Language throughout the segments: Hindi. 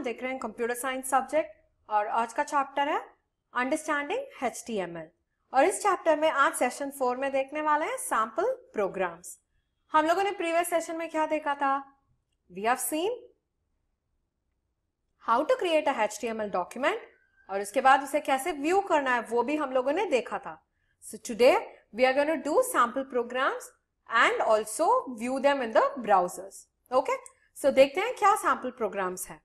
हम देख रहे हैं कंप्यूटर साइंस सब्जेक्ट और आज का चैप्टर है अंडरस्टैंडिंग एच और इस चैप्टर में आज सेशन फोर में देखने वाले हैं सैम्पल प्रोग्राम्स हम लोगों ने प्रीवियस सेशन में क्या देखा था we have seen how to create H a M document और उसके बाद उसे कैसे व्यू करना है वो भी हम लोगों ने देखा था so today we are gonna do sample sample and also view view in the browsers okay so देखते हैं क्या सैम्पल प्रोग्राम्स हैं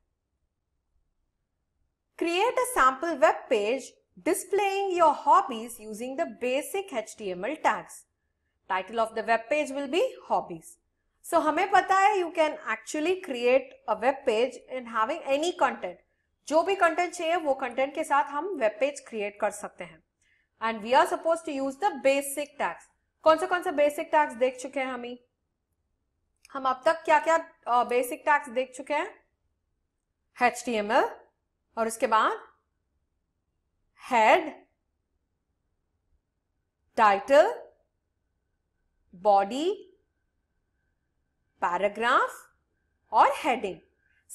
Create a sample web page displaying your hobbies using the basic HTML tags. Title of the web page will be hobbies. So हमें पता है you can actually create a web page in having any content. जो भी content चाहिए वो content के साथ हम web page create कर सकते हैं. And we are supposed to use the basic tags. कौन से कौन से basic tags देख चुके हैं हमी? हम अब तक क्या क्या uh, basic tags देख चुके हैं? HTML, और उसके बाद हेड टाइटल बॉडी पैराग्राफ और हेडिंग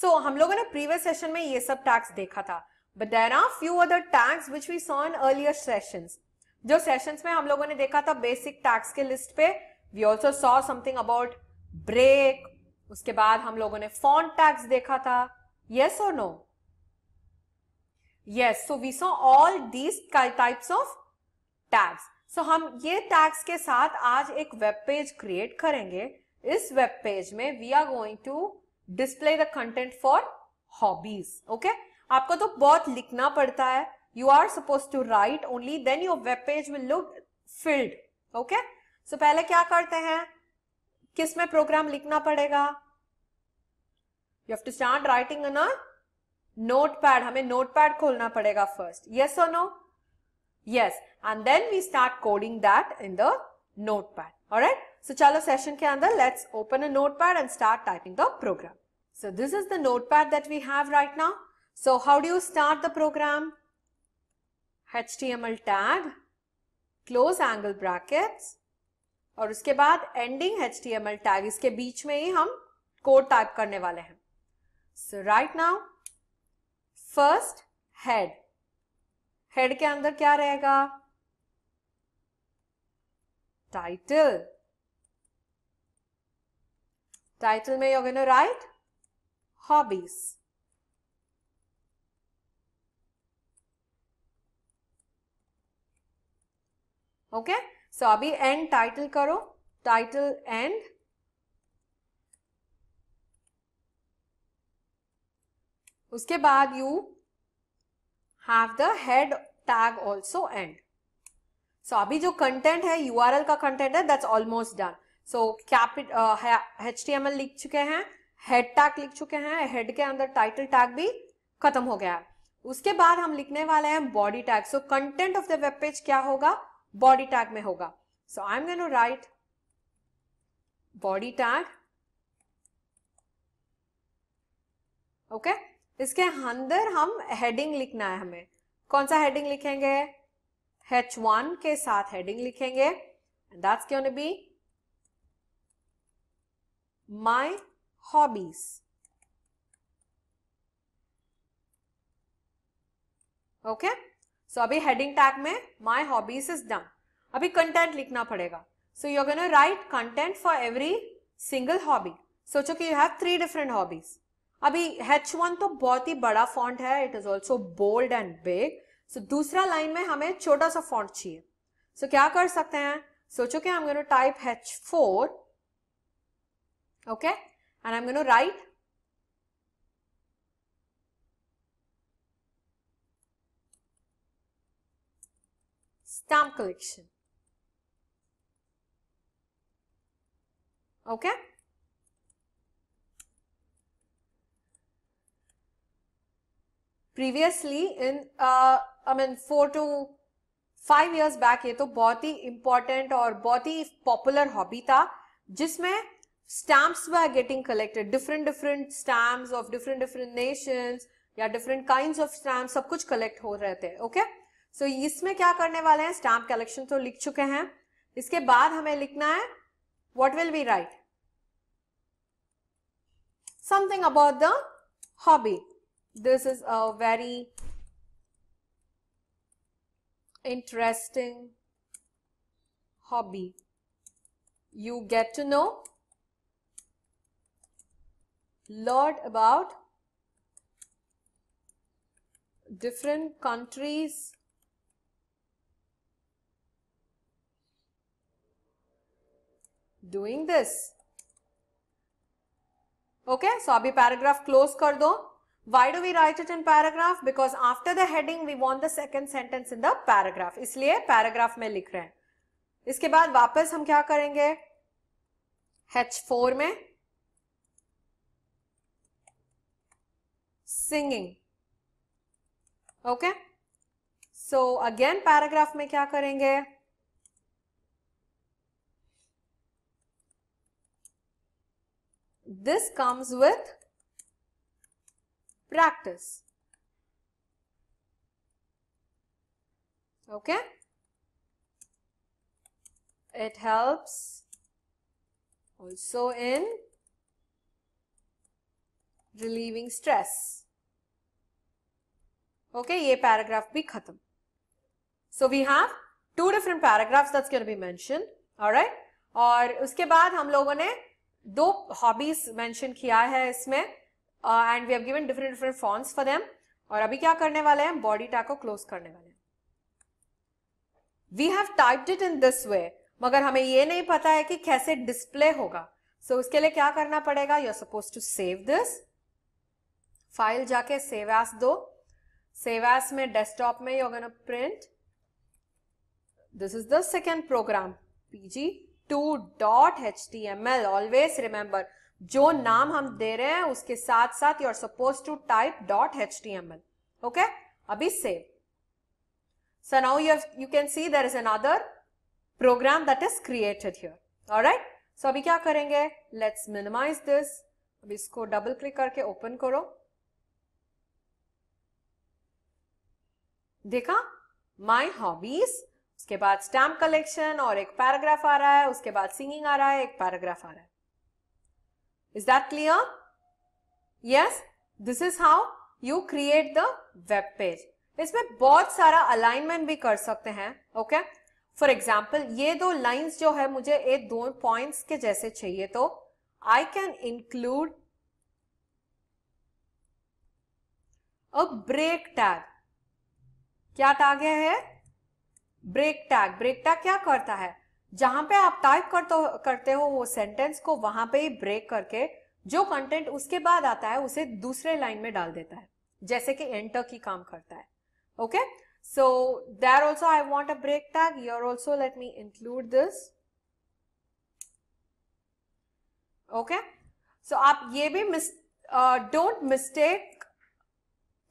सो so, हम लोगों ने प्रीवियस सेशन में ये सब टैक्स देखा था but there are few other tags which we saw in earlier session जो सेशन में हम लोगों ने देखा था बेसिक टैक्स के लिस्ट पे we also saw something about break उसके बाद हम लोगों ने फॉन्ट टैक्स देखा था यस और no yes so we saw all these types of tags so हम ये टैग्स के साथ आज एक वेब पेज क्रिएट करेंगे इस वेब पेज में we are going to display the content for hobbies okay आपको तो बहुत लिखना पड़ता है you are suppose to write only then your web page will look filled okay so पहले क्या करते हैं किस में प्रोग्राम लिखना पड़ेगा you have to start writing a notepad हमें नोट पैड खोलना पड़ेगा फर्स्ट यस और no yes and then we start coding that in the notepad alright so चलो सेशन के अंदर let's open a notepad and start typing the program so this is the notepad that we have right now so how do you start the program HTML tag close angle brackets और उसके बाद ending H T M L tag इसके बीच में ही हम कोड टाइप करने वाले हैं so right now first head head के अंदर क्या रहेगा टाइटल टाइटल में you gonna write hobbies okay so अभी एंड टाइटल करो टाइटल एंड उसके बाद you have the head tag also end so अभी जो कंटेंट है यू आर एल का कंटेंट है that's almost done so capital H T M L लिख चुके हैं हेड टैग लिख चुके हैं हेड के अंदर टाइटल टैग भी खत्म हो गया है उसके बाद हम लिखने वाले हैं body tag so content of the web page क्या होगा बॉडी टैग में होगा so I am going to write body tag okay इसके अंदर हम हेडिंग लिखना है हमें कौन सा हेडिंग लिखेंगे एच वन के साथ हेडिंग लिखेंगे दैट्स क्यों be my hobbies okay so अभी हेडिंग टैग में माई हॉबीज इज डन अभी कंटेंट लिखना पड़ेगा so you gonna write content for every single hobby सोचो कि you have three different hobbies अभी एच वन तो बहुत ही बड़ा फॉन्ट है it is also bold and big so दूसरा लाइन में हमें छोटा सा फॉन्ट चाहिए सो so, क्या कर सकते हैं सोचो कि I am type H four okay and I am gonna write collection okay okay previously in I mean four to five years back ये तो बहुत ही इंपॉर्टेंट और बहुत ही पॉपुलर हॉबी था जिसमें stamps were getting collected different different stamps of different different nations या डिफरेंट kinds of stamps सब कुछ कलेक्ट हो रहे थे ओके सो इसमें क्या करने वाले हैं स्टैम्प कलेक्शन तो लिख चुके हैं इसके बाद हमें लिखना है what will be write something about the hobby this is a very interesting hobby. You get to know lot about different countries doing this. Okay, so abhi paragraph close kar do. Why do we write it in paragraph? Because after the heading we want the second sentence in the paragraph. इसलिए paragraph में लिख रहे हैं इसके बाद वापस हम क्या करेंगे H4 में singing. Okay? So again paragraph में क्या करेंगे This comes with practice. Okay? It helps also in relieving stress. Okay, ye paragraph bhi khatam. So we have two different paragraphs that's going to be mentioned. all right और उसके बाद हम लोगों ने दो हॉबीज मेंशन किया है इसमें and we have given different different forms for them और अभी क्या करने वाले हैं बॉडी टैग को क्लोज करने वाले हैं we have typed it in this way मगर हमें ये नहीं पता है कि कैसे डिस्प्ले होगा सो so, उसके लिए क्या करना पड़ेगा you are suppose to save this file जाके सेव एस दो सेव एस में डेस्कटॉप में you gonna print this is the second program PG two dot H T M L always remember जो नाम हम दे रहे हैं उसके साथ साथ you are suppose to type dot H T M L okay अभी से so now you can see there is an other program that is created here और राइट सो अभी क्या करेंगे लेट्स मिनिमाइज दिस अब इसको डबल क्लिक करके ओपन करो देखा माय हॉबीज उसके बाद स्टैम्प कलेक्शन और एक पैराग्राफ आ रहा है उसके बाद सिंगिंग आ रहा है एक पैराग्राफ आ रहा है Is that clear? Yes, this is how you create the web page. इसमें बहुत सारा अलाइनमेंट भी कर सकते हैं ओके फॉर एग्जाम्पल ये दो लाइन्स जो है मुझे ये दो पॉइंट्स के जैसे चाहिए तो I can include a break tag क्या टैग है ब्रेक टैग ब्रेक टैग क्या करता है जहां पे आप टाइप करते करते हो वो सेंटेंस को वहां पे ही ब्रेक करके जो कंटेंट उसके बाद आता है उसे दूसरे लाइन में डाल देता है जैसे कि एंटर की काम करता है okay so there also I want a break tag your also let me include this okay so आप ये भी miss don't mistake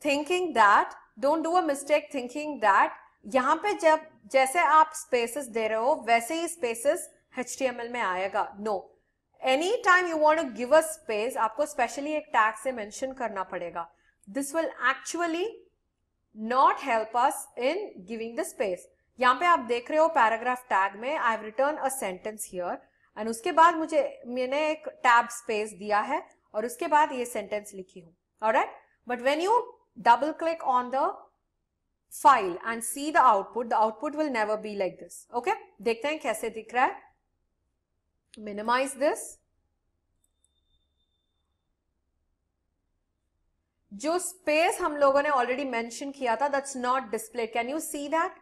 thinking that don't do a mistake thinking that यहाँ पे जब जैसे आप स्पेसेस दे रहे हो वैसे ही स्पेसेस एच में आएगा no any time you want give a space आपको स्पेशली एक टैग से मैंशन करना पड़ेगा this will actually not help us in giving the space यहाँ पे आप देख रहे हो पैराग्राफ टैग में I have return a sentence here and उसके बाद मुझे मैंने एक टैब स्पेस दिया है और उसके बाद ये सेंटेंस लिखी हूं और but when you double click on the file and see the output the output will never be like this okay देखते हैं कैसे दिख रहा है minimize this जो स्पेस हम लोगों ने ऑलरेडी मेंशन किया था that's not display can you see that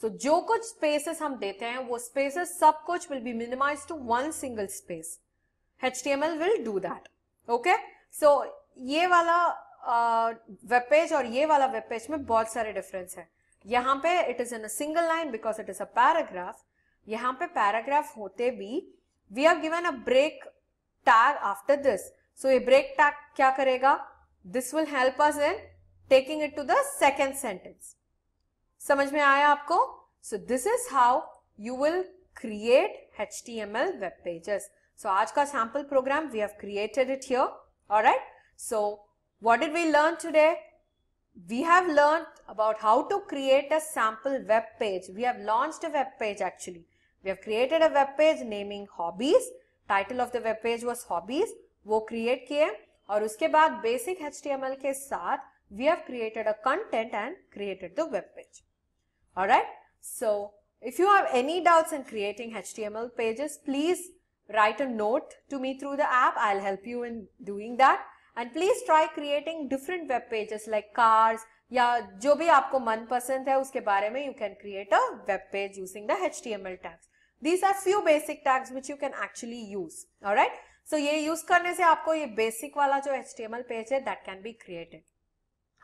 so जो कुछ स्पेसेस हम देते हैं वो स्पेसेस सब कुछ will be minimize to one single space H T M L will do that okay so ये वाला वेब पेज और ये वाला वेब पेज में बहुत सारे डिफरेंस है यहाँ पे it is in a single line because it is a paragraph यहाँ पे पैराग्राफ होते भी we are given a break tag after this so ये ब्रेक टैग क्या करेगा this will help us in taking it to the second sentence समझ में आया आपको so this is how you will create H T M L web pages so आज का sample program we have created it here alright so What did we learn today? We have learned about how to create a sample web page. We have launched a web page actually. We have created a web page naming hobbies. Title of the web page was hobbies. We create किए और उसके बाद basic HTML के साथ we have created a content and created the web page. Alright, so if you have any doubts in creating HTML pages, please write a note to me through the app. I'll help you in doing that. And please try creating different web pages like cars या जो भी आपको मनपसंद है उसके बारे में you can create a web page using the H T M L tags these are few basic tags which you can actually use right so ये यूज करने से आपको ये बेसिक वाला जो H T M L page है दैट कैन बी क्रिएटेड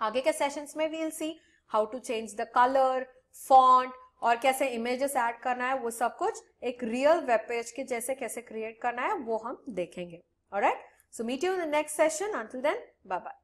आगे के सेशन में we'll see how to change the colour font और कैसे इमेजेस एड करना है वो सब कुछ एक रियल वेब पेज के जैसे कैसे क्रिएट करना है वो हम देखेंगे right So meet you in the next session. Until then, bye-bye.